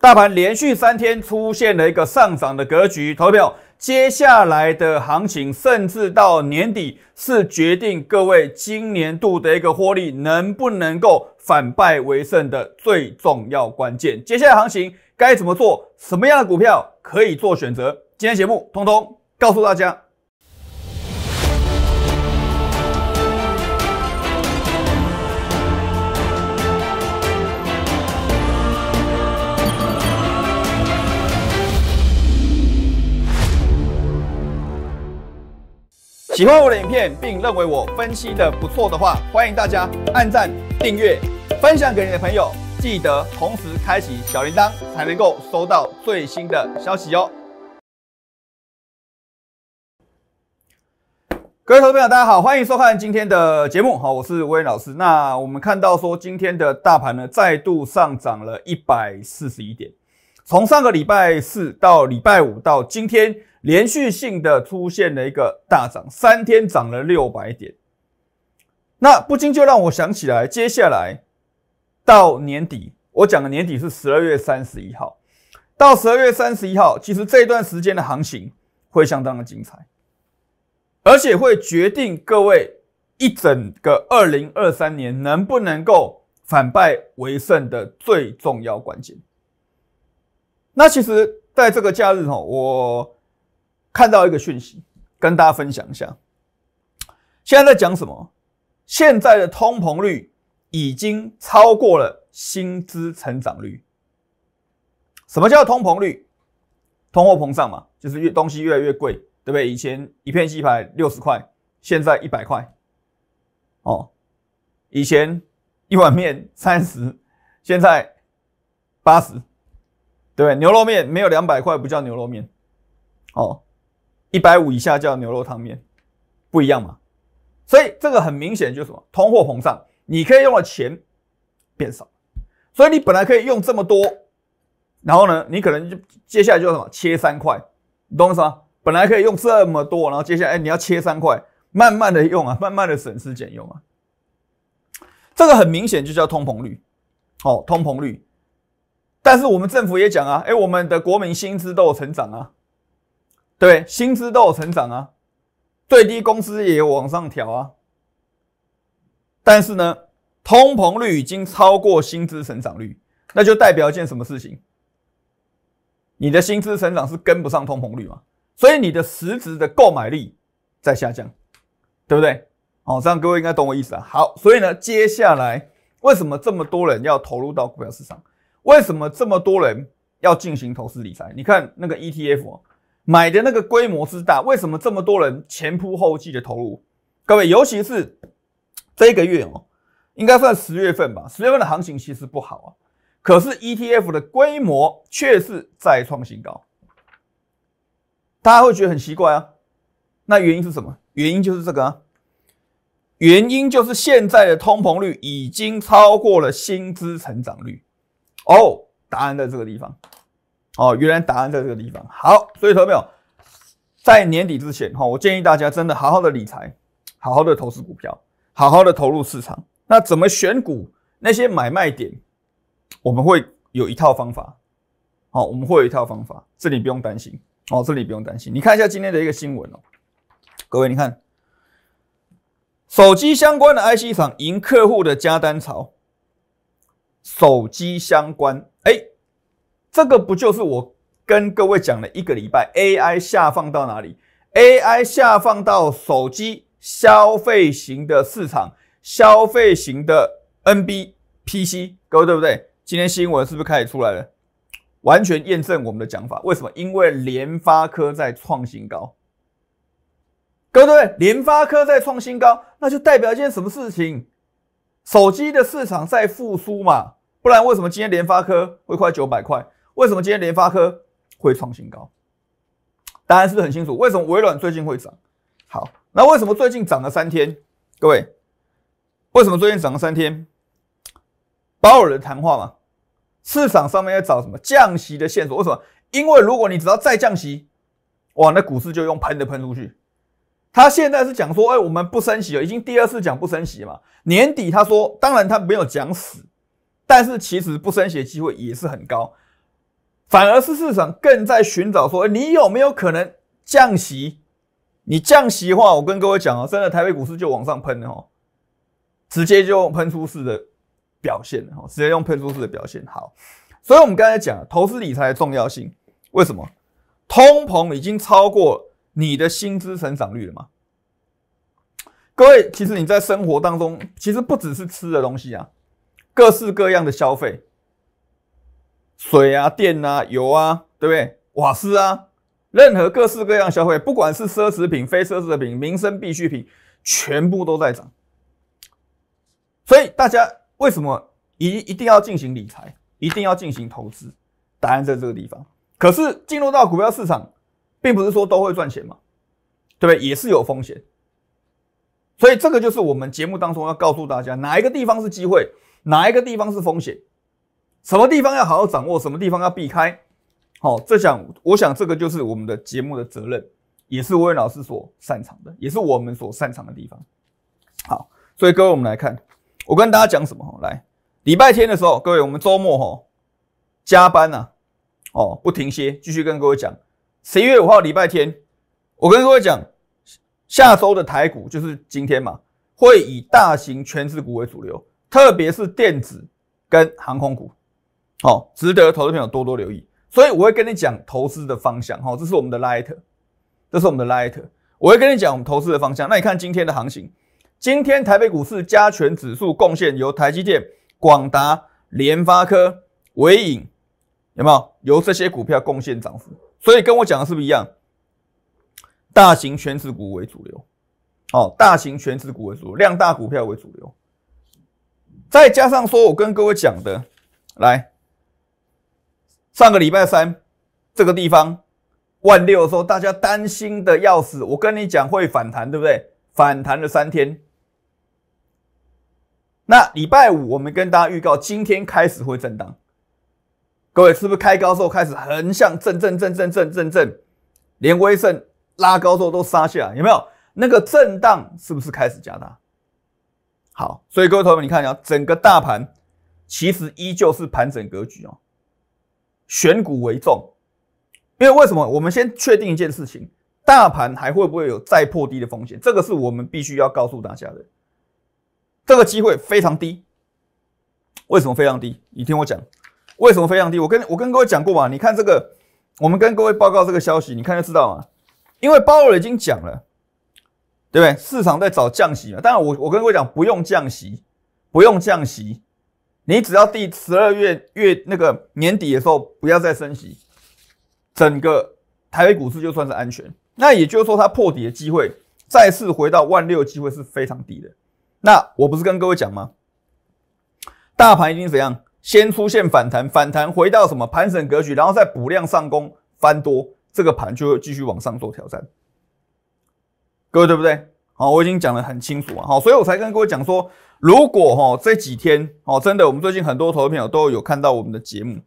大盘连续三天出现了一个上涨的格局，投票。接下来的行情，甚至到年底，是决定各位今年度的一个获利能不能够反败为胜的最重要关键。接下来行情该怎么做？什么样的股票可以做选择？今天节目通通告诉大家。喜欢我的影片，并认为我分析的不错的话，欢迎大家按赞、订阅、分享给你的朋友，记得同时开启小铃铛，才能够收到最新的消息哦。各位投资朋友，大家好，欢迎收看今天的节目。好，我是威老师。那我们看到说，今天的大盘呢，再度上涨了一百四十一点，从上个礼拜四到礼拜五到今天。连续性的出现了一个大涨，三天涨了六百点，那不禁就让我想起来，接下来到年底，我讲的年底是十二月三十一号，到十二月三十一号，其实这段时间的行情会相当的精彩，而且会决定各位一整个二零二三年能不能够反败为胜的最重要关键。那其实在这个假日哈，我。看到一个讯息，跟大家分享一下。现在在讲什么？现在的通膨率已经超过了薪资成长率。什么叫通膨率？通货膨胀嘛，就是越东西越来越贵，对不对？以前一片鸡排六十块，现在一百块。哦，以前一碗面三十，现在八十，对不对？牛肉面没有两百块不叫牛肉面。哦。一百五以下叫牛肉汤面，不一样嘛？所以这个很明显就是什么通货膨胀，你可以用的钱变少，所以你本来可以用这么多，然后呢，你可能就接下来就什么切三块，你懂我意思本来可以用这么多，然后接下来你要切三块，慢慢的用啊，慢慢的省吃俭用啊，这个很明显就叫通膨率，哦，通膨率。但是我们政府也讲啊，哎我们的国民薪资都有成长啊。对，薪资都有成长啊，最低工资也有往上调啊。但是呢，通膨率已经超过薪资成长率，那就代表一件什么事情？你的薪资成长是跟不上通膨率嘛？所以你的实质的购买力在下降，对不对？好，这样各位应该懂我意思啊。好，所以呢，接下来为什么这么多人要投入到股票市场？为什么这么多人要进行投资理财？你看那个 ETF 啊。买的那个规模之大，为什么这么多人前仆后继的投入？各位，尤其是这一个月哦，应该算十月份吧。十月份的行情其实不好啊，可是 ETF 的规模却是再创新高。大家会觉得很奇怪啊，那原因是什么？原因就是这个啊，原因就是现在的通膨率已经超过了薪资成长率。哦，答案在这个地方。哦，原来答案在这个地方。好，所以同学在年底之前，哈，我建议大家真的好好的理财，好好的投资股票，好好的投入市场。那怎么选股？那些买卖点，我们会有一套方法。好，我们会有一套方法，这里不用担心。哦，这里不用担心。你看一下今天的一个新闻哦，各位，你看，手机相关的 IC 厂迎客户的加单潮，手机相关。这个不就是我跟各位讲的一个礼拜？AI 下放到哪里？AI 下放到手机消费型的市场，消费型的 NBPC，各位对不对？今天新闻是不是开始出来了？完全验证我们的讲法。为什么？因为联发科在创新高，各位，联发科在创新高，那就代表一件什么事情？手机的市场在复苏嘛？不然为什么今天联发科会快九百块？为什么今天联发科会创新高？答案是很清楚。为什么微软最近会涨？好，那为什么最近涨了三天？各位，为什么最近涨了三天？鲍尔的谈话嘛，市场上面要找什么降息的线索？为什么？因为如果你只要再降息，哇，那股市就用喷的喷出去。他现在是讲说，哎，我们不升息了，已经第二次讲不升息嘛。年底他说，当然他没有讲死，但是其实不升息的机会也是很高。反而是市场更在寻找说，你有没有可能降息？你降息的话，我跟各位讲啊，真的，台北股市就往上喷了哦，直接就喷出式的表现哦，直接用喷出式的表现。好，所以我们刚才讲投资理财的重要性，为什么？通膨已经超过你的薪资成长率了嘛？各位，其实你在生活当中，其实不只是吃的东西啊，各式各样的消费。水啊、电啊、油啊，对不对？瓦斯啊，任何各式各样消费，不管是奢侈品、非奢侈品、民生必需品，全部都在涨。所以大家为什么一一定要进行理财，一定要进行投资？答案在这个地方。可是进入到股票市场，并不是说都会赚钱嘛，对不对？也是有风险。所以这个就是我们节目当中要告诉大家，哪一个地方是机会，哪一个地方是风险。什么地方要好好掌握，什么地方要避开，好，这讲我想这个就是我们的节目的责任，也是吴伟老师所擅长的，也是我们所擅长的地方。好，所以各位我们来看，我跟大家讲什么？哈，来礼拜天的时候，各位我们周末哈加班呐，哦不停歇，继续跟各位讲。十一月五号礼拜天，我跟各位讲，下周的台股就是今天嘛，会以大型全值股为主流，特别是电子跟航空股。好，值得投资朋友多多留意。所以我会跟你讲投资的方向。好，这是我们的 light，这是我们的 light。我会跟你讲我们投资的方向。那你看今天的行情，今天台北股市加权指数贡献由台积电、广达、联发科、伟影，有没有由这些股票贡献涨幅？所以跟我讲的是不是一样？大型全指股为主流。哦，大型全指股为主，量大股票为主流。再加上说我跟各位讲的，来。上个礼拜三，这个地方万六的时候，大家担心的要死。我跟你讲会反弹，对不对？反弹了三天，那礼拜五我们跟大家预告，今天开始会震荡。各位是不是开高之后开始横向震震震震震震震，连微升拉高之后都杀下，有没有？那个震荡是不是开始加大？好，所以各位友们，你看下整个大盘其实依旧是盘整格局哦。选股为重，因为为什么？我们先确定一件事情：大盘还会不会有再破低的风险？这个是我们必须要告诉大家的。这个机会非常低，为什么非常低？你听我讲，为什么非常低？我跟我跟各位讲过嘛，你看这个，我们跟各位报告这个消息，你看就知道嘛。因为鲍尔已经讲了，对不对？市场在找降息嘛。但是我我跟各位讲，不用降息，不用降息。你只要第十二月月那个年底的时候不要再升息，整个台北股市就算是安全。那也就是说，它破底的机会再次回到万六机会是非常低的。那我不是跟各位讲吗？大盘已经怎样，先出现反弹，反弹回到什么盘整格局，然后再补量上攻翻多，这个盘就会继续往上做挑战。各位对不对？好，我已经讲得很清楚了，好，所以我才跟各位讲说，如果哈这几天，哦，真的，我们最近很多投资朋友都有看到我们的节目，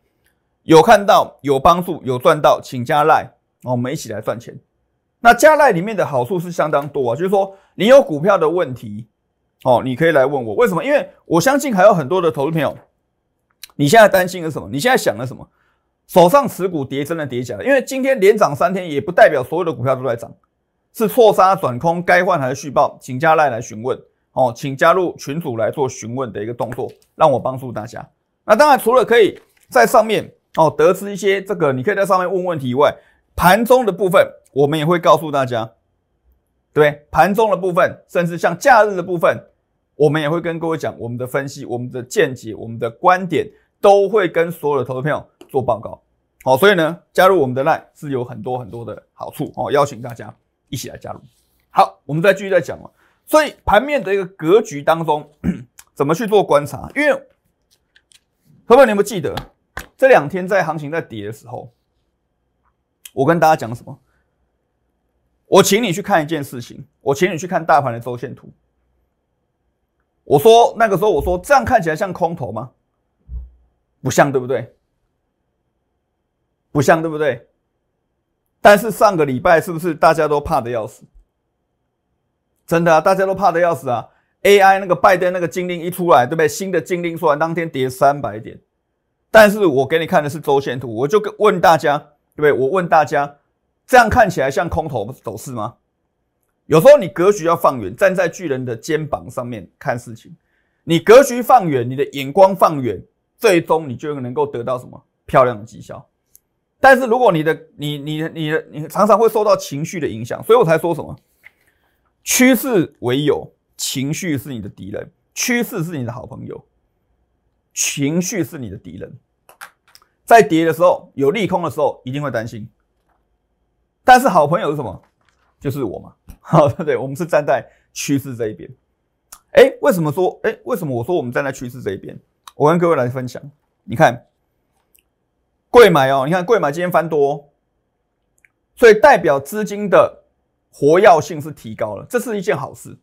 有看到有帮助有赚到，请加赖，我们一起来赚钱。那加赖里面的好处是相当多啊，就是说你有股票的问题，哦，你可以来问我为什么？因为我相信还有很多的投资朋友，你现在担心的什么？你现在想的什么？手上持股跌真的跌假的？了？因为今天连涨三天，也不代表所有的股票都在涨。是错杀转空，该换还是续报？请加赖来询问哦，请加入群组来做询问的一个动作，让我帮助大家。那当然，除了可以在上面哦得知一些这个，你可以在上面问问题以外，盘中的部分我们也会告诉大家，对盘中的部分，甚至像假日的部分，我们也会跟各位讲我们的分析、我们的见解、我们的观点，都会跟所有的投资做报告。好，所以呢，加入我们的赖是有很多很多的好处哦，邀请大家。一起来加入，好，我们再继续再讲了。所以盘面的一个格局当中，怎么去做观察？因为朋友们，你不记得这两天在行情在跌的时候，我跟大家讲什么？我请你去看一件事情，我请你去看大盘的周线图。我说那个时候我说这样看起来像空头吗？不像，对不对？不像，对不对？但是上个礼拜是不是大家都怕的要死？真的啊，大家都怕的要死啊！AI 那个拜登那个禁令一出来，对不对？新的禁令出来当天跌三百点。但是我给你看的是周线图，我就问大家，对不对？我问大家，这样看起来像空头走势吗？有时候你格局要放远，站在巨人的肩膀上面看事情，你格局放远，你的眼光放远，最终你就能够得到什么漂亮的绩效。但是如果你的你你你的你常常会受到情绪的影响，所以我才说什么，趋势为友，情绪是你的敌人，趋势是你的好朋友，情绪是你的敌人。在跌的时候，有利空的时候，一定会担心。但是好朋友是什么？就是我嘛，好对不对？我们是站在趋势这一边。哎，为什么说哎为什么我说我们站在趋势这一边？我跟各位来分享，你看。贵买哦，你看贵买今天翻多，所以代表资金的活跃性是提高了，这是一件好事。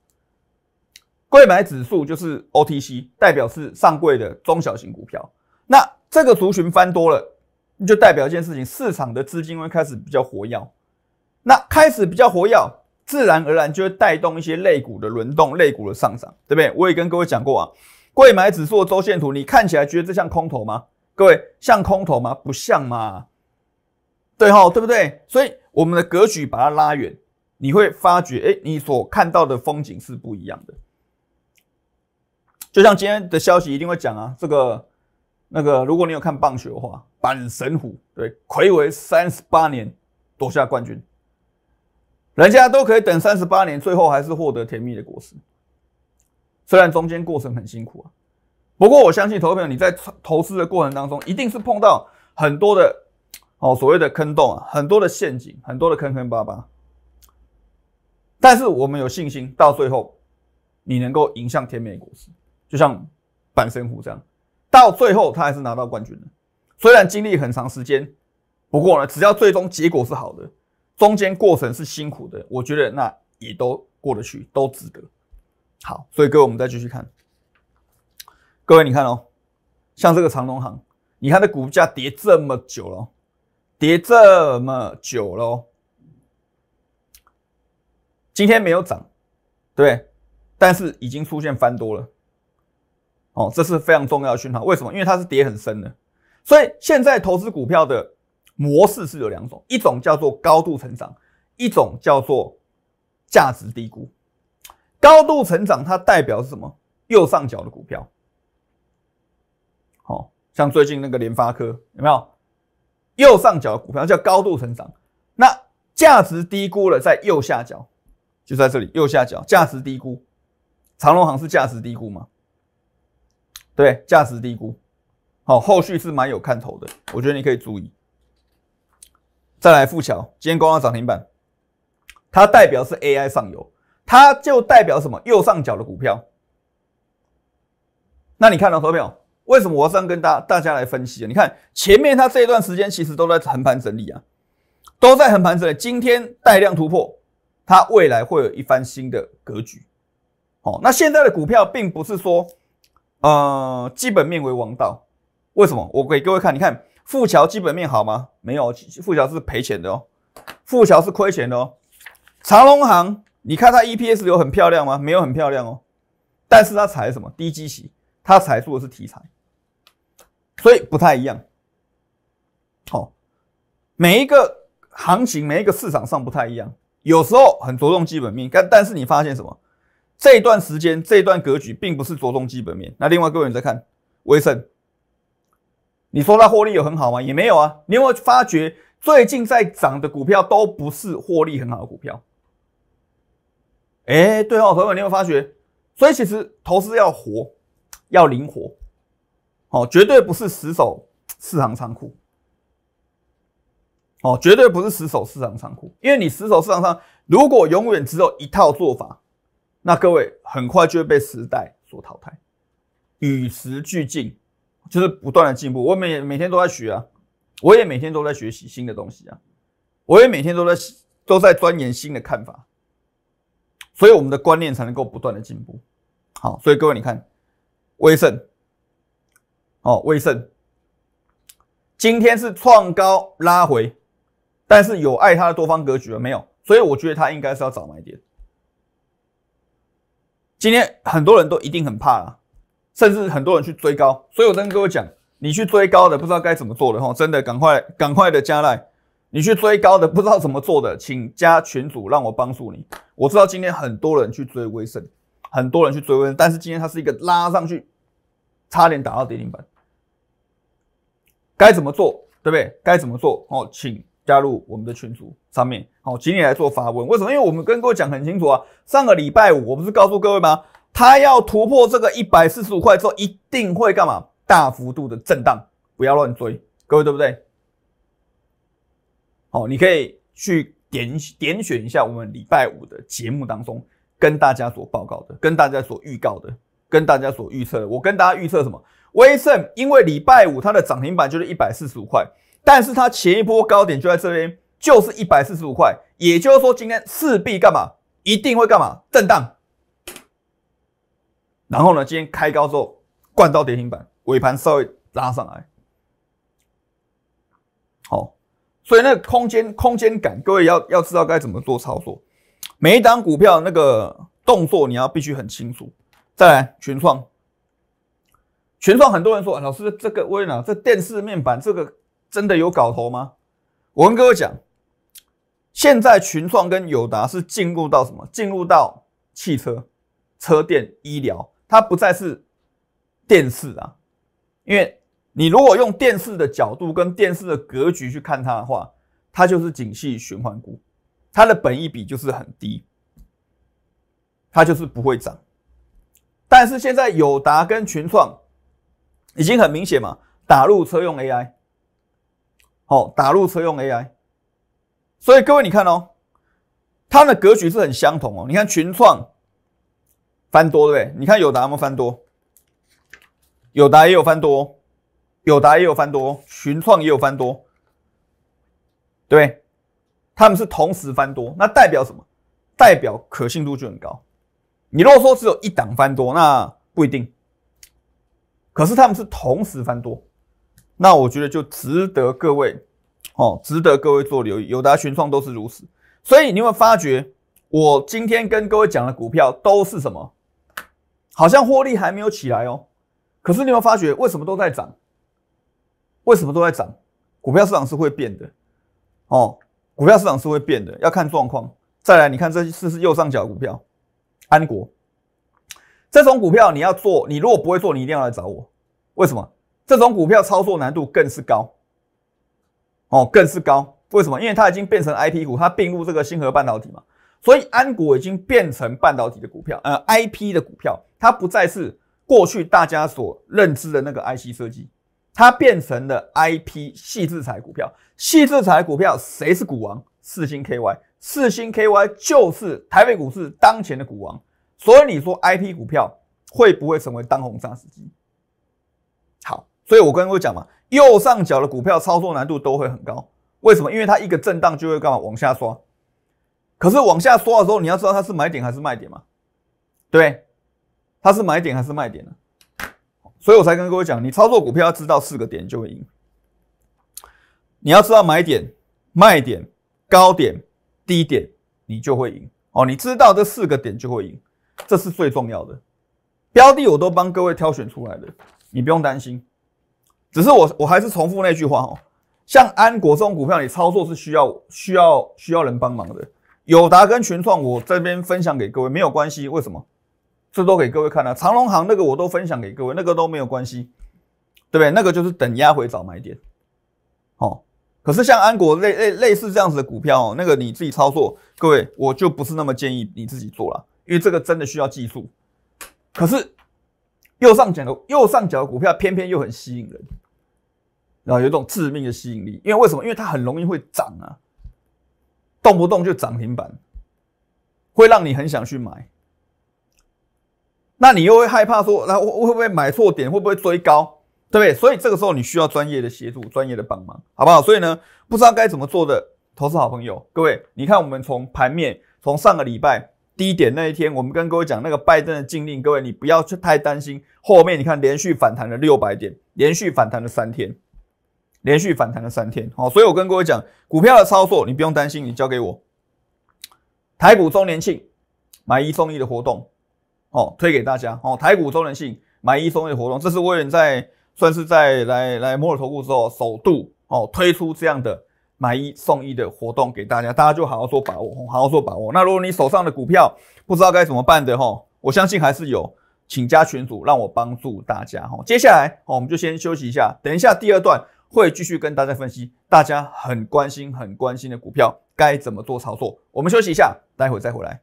贵买指数就是 OTC，代表是上柜的中小型股票。那这个族群翻多了，就代表一件事情，市场的资金会开始比较活跃。那开始比较活跃，自然而然就会带动一些类股的轮动、类股的上涨，对不对？我也跟各位讲过啊，贵买指数的周线图，你看起来觉得这像空头吗？各位像空头吗？不像嘛，对吼，对不对？所以我们的格局把它拉远，你会发觉，哎，你所看到的风景是不一样的。就像今天的消息一定会讲啊，这个那个，如果你有看棒球的话，板神虎对魁为三十八年夺下冠军，人家都可以等三十八年，最后还是获得甜蜜的果实，虽然中间过程很辛苦啊。不过我相信，投资朋友你在投资的过程当中，一定是碰到很多的哦所谓的坑洞啊，很多的陷阱，很多的坑坑巴巴。但是我们有信心，到最后你能够赢上天美果实，就像板神虎这样，到最后他还是拿到冠军的。虽然经历很长时间，不过呢，只要最终结果是好的，中间过程是辛苦的，我觉得那也都过得去，都值得。好，所以各位我们再继续看。各位，你看哦，像这个长隆行，你看它股价跌这么久了，跌这么久了，今天没有涨，对，但是已经出现翻多了，哦，这是非常重要的讯号。为什么？因为它是跌很深的。所以现在投资股票的模式是有两种，一种叫做高度成长，一种叫做价值低估。高度成长它代表是什么？右上角的股票。哦，像最近那个联发科有没有？右上角股票叫高度成长，那价值低估了，在右下角，就在这里右下角价值低估。长隆行是价值低估吗？对，价值低估。好，后续是蛮有看头的，我觉得你可以注意。再来富桥，今天刚刚涨停板，它代表是 AI 上游，它就代表什么？右上角的股票，那你看到什么没有？为什么我样跟大大家来分析啊？你看前面它这一段时间其实都在横盘整理啊，都在横盘整理。今天带量突破，它未来会有一番新的格局。好，那现在的股票并不是说，呃，基本面为王道。为什么？我给各位看，你看富桥基本面好吗？没有，富桥是赔钱的哦，富桥是亏钱的哦。长隆行，你看它 EPS 有很漂亮吗？没有，很漂亮哦。但是它踩什么低基息？它踩住的是题材。所以不太一样，好，每一个行情，每一个市场上不太一样，有时候很着重基本面，但但是你发现什么？这一段时间，这段格局并不是着重基本面。那另外各位你再看威盛，你说它获利有很好吗？也没有啊。你有没有发觉最近在涨的股票都不是获利很好的股票？哎，对哦，朋友你有沒有发觉，所以其实投资要活，要灵活。哦，绝对不是死守市场仓库。哦，绝对不是死守市场仓库，因为你死守市场上，如果永远只有一套做法，那各位很快就会被时代所淘汰。与时俱进，就是不断的进步。我每每天都在学啊，我也每天都在学习新的东西啊，我也每天都在都在钻研新的看法，所以我们的观念才能够不断的进步。好，所以各位你看，威盛。哦，威盛今天是创高拉回，但是有碍它的多方格局了没有？所以我觉得它应该是要找买点。今天很多人都一定很怕了，甚至很多人去追高，所以我跟各位讲，你去追高的不知道该怎么做的哈，真的赶快赶快的加来。你去追高的不知道怎么做的，请加群主让我帮助你。我知道今天很多人去追威盛，很多人去追威盛，但是今天它是一个拉上去，差点打到跌停板。该怎么做，对不对？该怎么做？哦，请加入我们的群组上面，好，请你来做发问。为什么？因为我们跟各位讲很清楚啊，上个礼拜五我不是告诉各位吗？它要突破这个一百四十五块之后，一定会干嘛？大幅度的震荡，不要乱追，各位对不对？好，你可以去点点选一下我们礼拜五的节目当中跟大家所报告的、跟大家所预告的、跟大家所预测的。我跟大家预测什么？威盛因为礼拜五它的涨停板就是一百四十五块，但是它前一波高点就在这边，就是一百四十五块，也就是说今天势必干嘛，一定会干嘛震荡，然后呢，今天开高之后，灌到跌停板，尾盘稍微拉上来，好，所以那个空间空间感，各位要要知道该怎么做操作，每一档股票那个动作你要必须很清楚。再来，全创。群创很多人说，老师这个微能这电视面板这个真的有搞头吗？我跟各位讲，现在群创跟友达是进入到什么？进入到汽车、车电、医疗，它不再是电视啊。因为你如果用电视的角度跟电视的格局去看它的话，它就是景气循环股，它的本益比就是很低，它就是不会涨。但是现在友达跟群创。已经很明显嘛，打入车用 AI，好，打入车用 AI，所以各位你看哦，它的格局是很相同哦。你看群创翻多对不对？你看友达有翻多，友达也有翻多，友达也有翻多，群创也有翻多，对，他们是同时翻多，那代表什么？代表可信度就很高。你如果说只有一档翻多，那不一定。可是他们是同时翻多，那我觉得就值得各位哦，值得各位做留意。有的群创都是如此，所以你有发觉我今天跟各位讲的股票都是什么？好像获利还没有起来哦。可是你有发觉为什么都在涨？为什么都在涨？股票市场是会变的哦，股票市场是会变的，要看状况。再来，你看这这是右上角股票，安国。这种股票你要做，你如果不会做，你一定要来找我。为什么？这种股票操作难度更是高，哦，更是高。为什么？因为它已经变成 IP 股，它并入这个星河半导体嘛，所以安股已经变成半导体的股票，呃，IP 的股票，它不再是过去大家所认知的那个 IC 设计，它变成了 IP 细制材股票。细制材股票谁是股王？四星 KY，四星 KY 就是台北股市当前的股王。所以你说 IP 股票会不会成为当红炸时机？好，所以我刚位讲嘛，右上角的股票操作难度都会很高，为什么？因为它一个震荡就会干嘛？往下刷。可是往下刷的时候，你要知道它是买点还是卖点嘛？对，它是买点还是卖点呢？所以我才跟各位讲，你操作股票要知道四个点就会赢。你要知道买点、卖点、高点、低点，你就会赢哦。你知道这四个点就会赢。这是最重要的标的，我都帮各位挑选出来的，你不用担心。只是我我还是重复那句话哦，像安国这种股票，你操作是需要需要需要人帮忙的。友达跟群创，我这边分享给各位没有关系，为什么？这都给各位看了。长隆行那个我都分享给各位，那个都没有关系，对不对？那个就是等压回找买点。哦。可是像安国类类类似这样子的股票哦，那个你自己操作，各位我就不是那么建议你自己做了。因为这个真的需要技术，可是右上角的右上角股票偏偏又很吸引人，然后有一种致命的吸引力。因为为什么？因为它很容易会涨啊，动不动就涨停板，会让你很想去买。那你又会害怕说，那我会不会买错点？会不会追高？对不对？所以这个时候你需要专业的协助、专业的帮忙，好不好？所以呢，不知道该怎么做的投资好朋友，各位，你看我们从盘面，从上个礼拜。低点那一天，我们跟各位讲那个拜登的禁令，各位你不要去太担心。后面你看连续反弹了六百点，连续反弹了三天，连续反弹了三天。好，所以我跟各位讲，股票的操作你不用担心，你交给我。台股周年庆买一送一的活动，哦，推给大家。哦，台股周年庆买一送一的活动，这是威廉在算是在来来摩尔投顾之后，首度哦推出这样的。买一送一的活动给大家，大家就好好做把握，好好做把握。那如果你手上的股票不知道该怎么办的哈，我相信还是有，请加群组让我帮助大家哈。接下来，我们就先休息一下，等一下第二段会继续跟大家分析大家很关心、很关心的股票该怎么做操作。我们休息一下，待会再回来。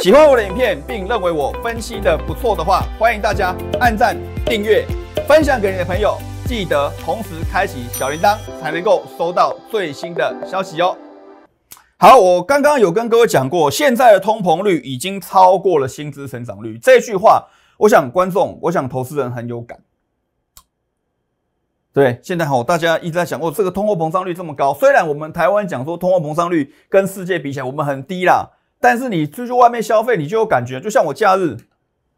喜欢我的影片并认为我分析的不错的话，欢迎大家按赞、订阅、分享给你的朋友。记得同时开启小铃铛，才能够收到最新的消息哦。好，我刚刚有跟各位讲过，现在的通膨率已经超过了薪资成长率。这句话，我想观众，我想投资人很有感。对，现在好，大家一直在讲过，这个通货膨胀率这么高。虽然我们台湾讲说通货膨胀率跟世界比起来，我们很低啦，但是你出去外面消费，你就感觉就像我假日，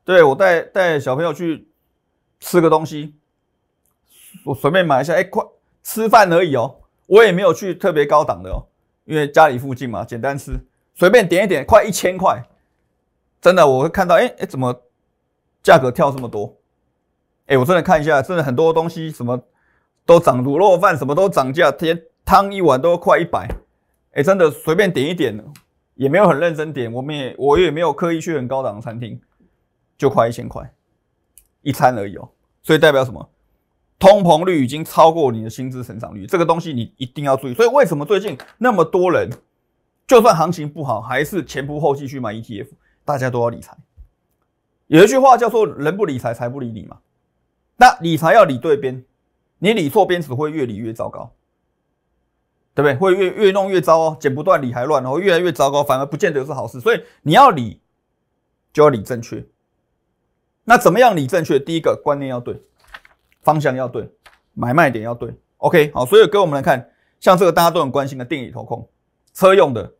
对我带带小朋友去吃个东西。我随便买一下，哎，快吃饭而已哦，我也没有去特别高档的哦，因为家里附近嘛，简单吃，随便点一点，快一千块，真的，我会看到，哎哎，怎么价格跳这么多？哎，我真的看一下，真的很多东西什么都涨，卤肉饭什么都涨价，连汤一碗都快一百，哎，真的随便点一点，也没有很认真点，我们也我也没有刻意去很高档的餐厅，就快一千块，一餐而已哦，所以代表什么？通膨率已经超过你的薪资成长率，这个东西你一定要注意。所以为什么最近那么多人，就算行情不好，还是前仆后继去买 ETF？大家都要理财。有一句话叫做“人不理财，财不理你”嘛。那理财要理对边，你理错边只会越理越糟糕，对不对？会越越弄越糟哦，剪不断理还乱，然后越来越糟糕，反而不见得是好事。所以你要理就要理正确。那怎么样理正确？第一个观念要对。方向要对，买卖点要对。OK，好，所以跟我们来看，像这个大家都很关心的定义投控车用的，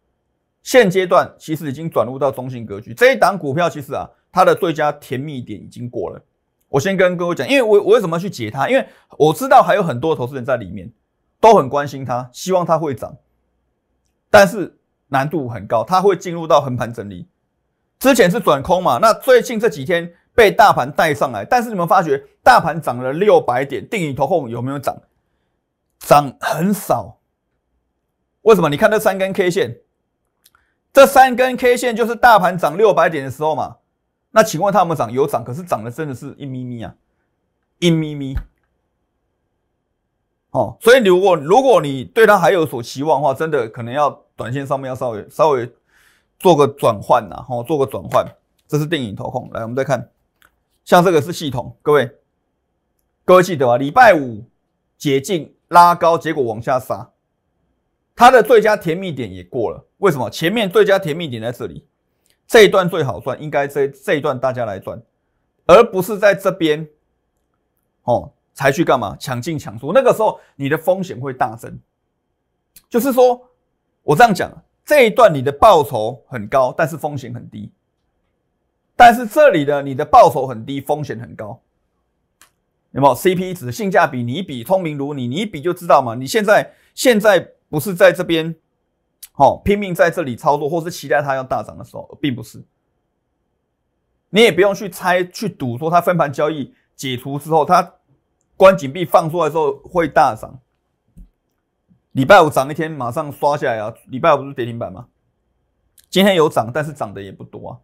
现阶段其实已经转入到中性格局。这一档股票其实啊，它的最佳甜蜜点已经过了。我先跟各位讲，因为我我为什么去解它？因为我知道还有很多投资人在里面都很关心它，希望它会涨，但是难度很高，它会进入到横盘整理。之前是转空嘛，那最近这几天。被大盘带上来，但是你们发觉大盘涨了六百点，定影投控有没有涨？涨很少。为什么？你看这三根 K 线，这三根 K 线就是大盘涨六百点的时候嘛。那请问它有涨？有涨，可是涨的真的是一咪咪啊，一咪咪。哦，所以如果如果你对它还有所期望的话，真的可能要短线上面要稍微稍微做个转换呐，哦，做个转换。这是定影投控。来，我们再看。像这个是系统，各位，各位记得啊，礼拜五解禁拉高，结果往下杀，它的最佳甜蜜点也过了。为什么？前面最佳甜蜜点在这里，这一段最好赚，应该这这一段大家来赚，而不是在这边，哦，才去干嘛抢进抢出？那个时候你的风险会大增。就是说，我这样讲，这一段你的报酬很高，但是风险很低。但是这里的你的报酬很低，风险很高，有没有？CP 值性价比，你一比聪明如你，你一比就知道嘛。你现在现在不是在这边，好拼命在这里操作，或是期待它要大涨的时候，并不是。你也不用去猜去赌，说它分盘交易解除之后，它关紧闭放出来之后会大涨。礼拜五涨一天，马上刷下来啊！礼拜五不是跌停板吗？今天有涨，但是涨的也不多啊。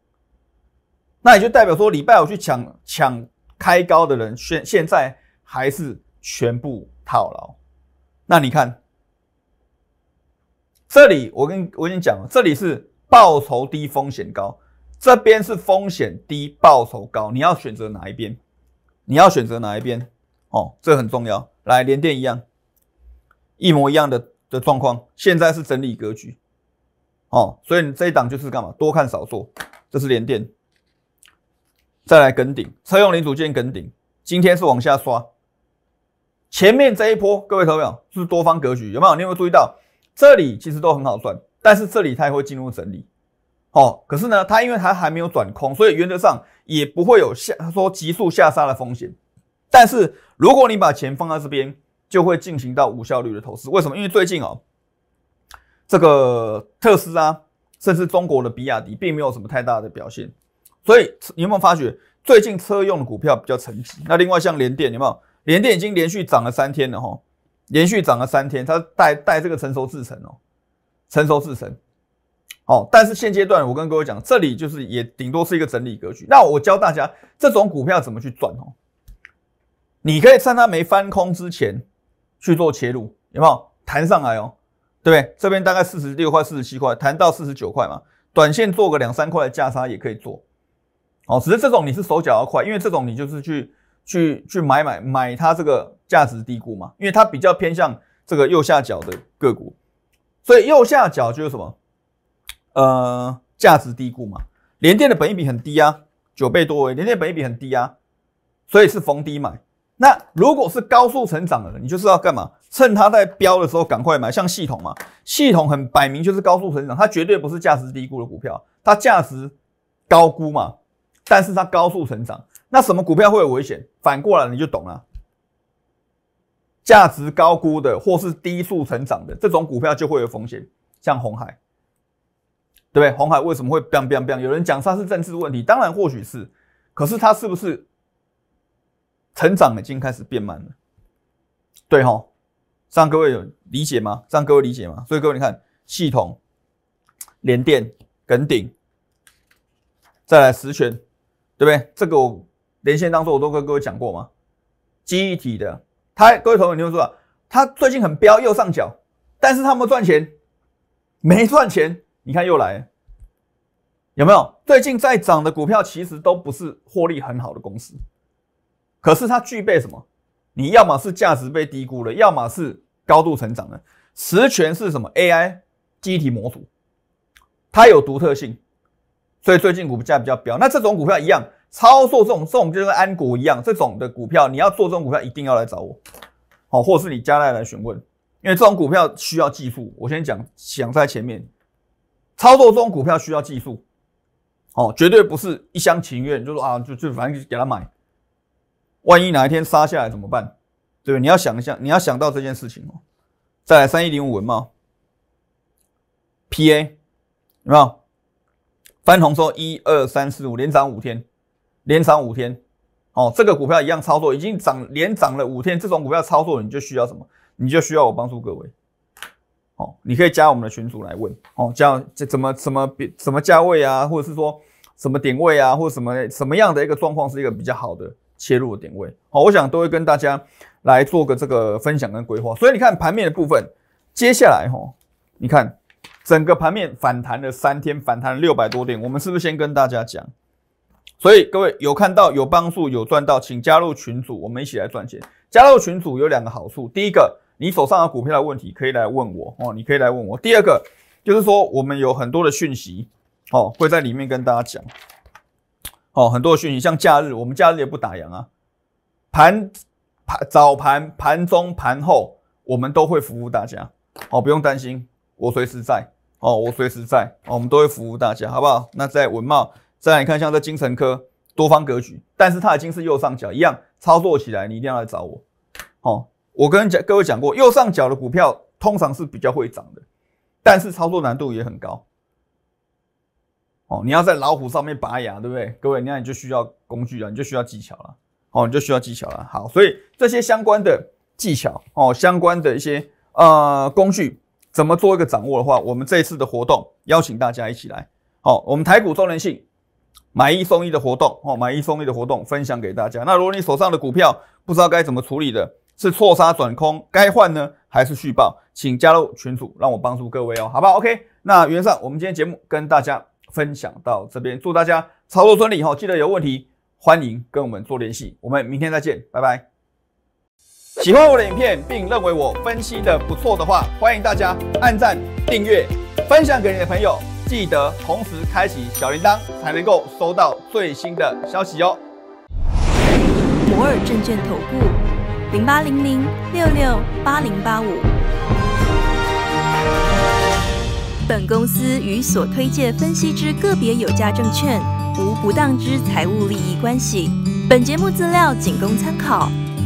那也就代表说，礼拜五去抢抢开高的人，现现在还是全部套牢。那你看，这里我跟我跟你讲了，这里是报酬低风险高，这边是风险低报酬高，你要选择哪一边？你要选择哪一边？哦，这很重要。来，连电一样，一模一样的的状况，现在是整理格局。哦，所以你这一档就是干嘛？多看少做，这是连电。再来跟顶，车用零组件跟顶，今天是往下刷，前面这一波，各位投票是多方格局？有没有？你有没有注意到？这里其实都很好赚，但是这里它也会进入整理，哦，可是呢，它因为它还没有转空，所以原则上也不会有下说急速下杀的风险。但是如果你把钱放在这边，就会进行到无效率的投资。为什么？因为最近哦，这个特斯拉，甚至中国的比亚迪，并没有什么太大的表现。所以你有没有发觉最近车用的股票比较沉寂？那另外像联电有没有？联电已经连续涨了三天了哈，连续涨了三天，它带带这个成熟制程哦，成熟制程。哦，但是现阶段我跟各位讲，这里就是也顶多是一个整理格局。那我教大家这种股票怎么去赚哦，你可以趁它没翻空之前去做切入，有没有？弹上来哦，对不对？这边大概四十六块、四十七块，弹到四十九块嘛，短线做个两三块的价差也可以做。哦，只是这种你是手脚要快，因为这种你就是去去去买买买它这个价值低估嘛，因为它比较偏向这个右下角的个股，所以右下角就是什么，呃，价值低估嘛。连电的本益比很低啊，九倍多维，联电本益比很低啊，所以是逢低买。那如果是高速成长的，你就是要干嘛？趁它在飙的时候赶快买，像系统嘛，系统很摆明就是高速成长，它绝对不是价值低估的股票，它价值高估嘛。但是它高速成长，那什么股票会有危险？反过来你就懂了。价值高估的，或是低速成长的这种股票就会有风险，像红海，对不对？红海为什么会 bang？有人讲它是政治问题，当然或许是，可是它是不是成长已经开始变慢了？对哈，样各位有理解吗？样各位理解吗？所以各位你看，系统、联电、耿顶，再来实权对不对？这个我连线当中我都跟各位讲过嘛，记忆体的，他各位朋友你就说它他最近很飙右上角，但是他没赚钱，没赚钱。你看又来，有没有？最近在涨的股票其实都不是获利很好的公司，可是它具备什么？你要么是价值被低估了，要么是高度成长了。实权是什么？AI 机体模组，它有独特性。所以最近股价比较飙，那这种股票一样，操作这种这种就跟安股一样，这种的股票你要做这种股票一定要来找我，好，或是你加来来询问，因为这种股票需要技术，我先讲讲在前面，操作这种股票需要技术，好，绝对不是一厢情愿，就说啊就就反正就给他买，万一哪一天杀下来怎么办？对不对？你要想一下，你要想到这件事情哦。再来三一零五文吗？PA 有没有？翻红，说一二三四五连涨五天，连涨五天，哦，这个股票一样操作，已经涨连涨了五天。这种股票操作，你就需要什么？你就需要我帮助各位，哦，你可以加我们的群组来问，哦，这怎么什么比什么价位啊，或者是说什么点位啊，或者什么什么样的一个状况是一个比较好的切入点位？哦，我想都会跟大家来做个这个分享跟规划。所以你看盘面的部分，接下来哈，你看。整个盘面反弹了三天，反弹了六百多点，我们是不是先跟大家讲？所以各位有看到有帮助有赚到，请加入群组，我们一起来赚钱。加入群组有两个好处，第一个，你手上的股票的问题可以来问我哦，你可以来问我。第二个就是说，我们有很多的讯息哦，会在里面跟大家讲。哦，很多的讯息，像假日，我们假日也不打烊啊，盘盘早盘、盘中、盘后，我们都会服务大家哦，不用担心，我随时在。哦，我随时在，我们都会服务大家，好不好？那在文茂，再来看像这金城科多方格局，但是它已经是右上角一样操作起来，你一定要来找我。哦，我跟讲各位讲过，右上角的股票通常是比较会涨的，但是操作难度也很高。哦，你要在老虎上面拔牙，对不对？各位，那你就需要工具了，你就需要技巧了。哦，你就需要技巧了。好，所以这些相关的技巧，哦，相关的一些呃工具。怎么做一个掌握的话，我们这次的活动邀请大家一起来。好，我们台股周年庆买一送一的活动，哦，买一送一的活动分享给大家。那如果你手上的股票不知道该怎么处理的，是错杀转空该换呢，还是续报？请加入群组，让我帮助各位哦。好不好 o k 那原上我们今天节目跟大家分享到这边，祝大家操作顺利。哈、后记得有问题，欢迎跟我们做联系。我们明天再见，拜拜。喜欢我的影片，并认为我分析的不错的话，欢迎大家按赞、订阅、分享给你的朋友，记得同时开启小铃铛，才能够收到最新的消息哟。摩尔证券投顾零八零零六六八零八五。本公司与所推介分析之个别有价证券无不当之财务利益关系。本节目资料仅供参考。